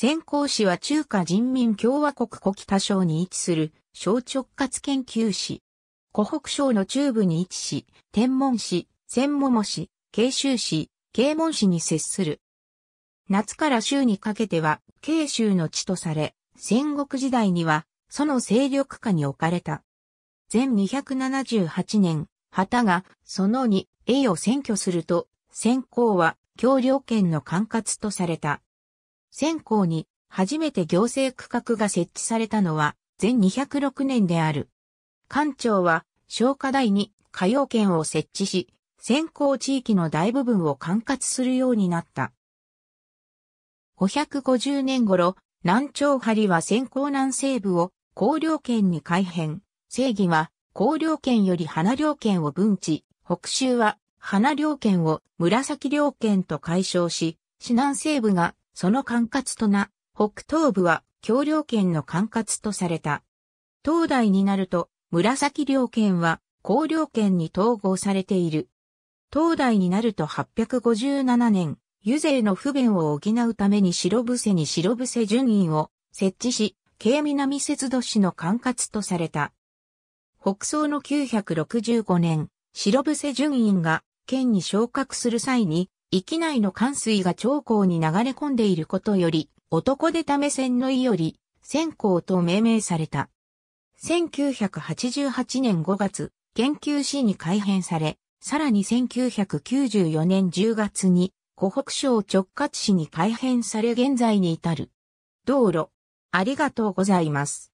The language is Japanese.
先行市は中華人民共和国古北省に位置する小直轄研究市。湖北省の中部に位置し、天文市、仙桃市、慶州市、慶門市に接する。夏から州にかけては、慶州の地とされ、戦国時代には、その勢力下に置かれた。全278年、旗が、その2、A を占拠すると、先行は、協領権の管轄とされた。線香に初めて行政区画が設置されたのは全206年である。官庁は消火台に火曜圏を設置し、先行地域の大部分を管轄するようになった。550年頃、南朝張は先行南西部を高領圏に改変。正義は高領圏より花領圏を分地。北州は花領圏を紫領圏と解消し、市南西部がその管轄とな、北東部は京梁県の管轄とされた。東大になると、紫領県は高領県に統合されている。東大になると857年、湯勢の不便を補うために白伏せに白伏せ順院を設置し、京南節土市の管轄とされた。北宋の965年、白伏せ順院が県に昇格する際に、域内の寒水が長江に流れ込んでいることより、男でため線の意より、線香と命名された。1988年5月、研究市に改編され、さらに1994年10月に、湖北省直轄市に改編され現在に至る。道路、ありがとうございます。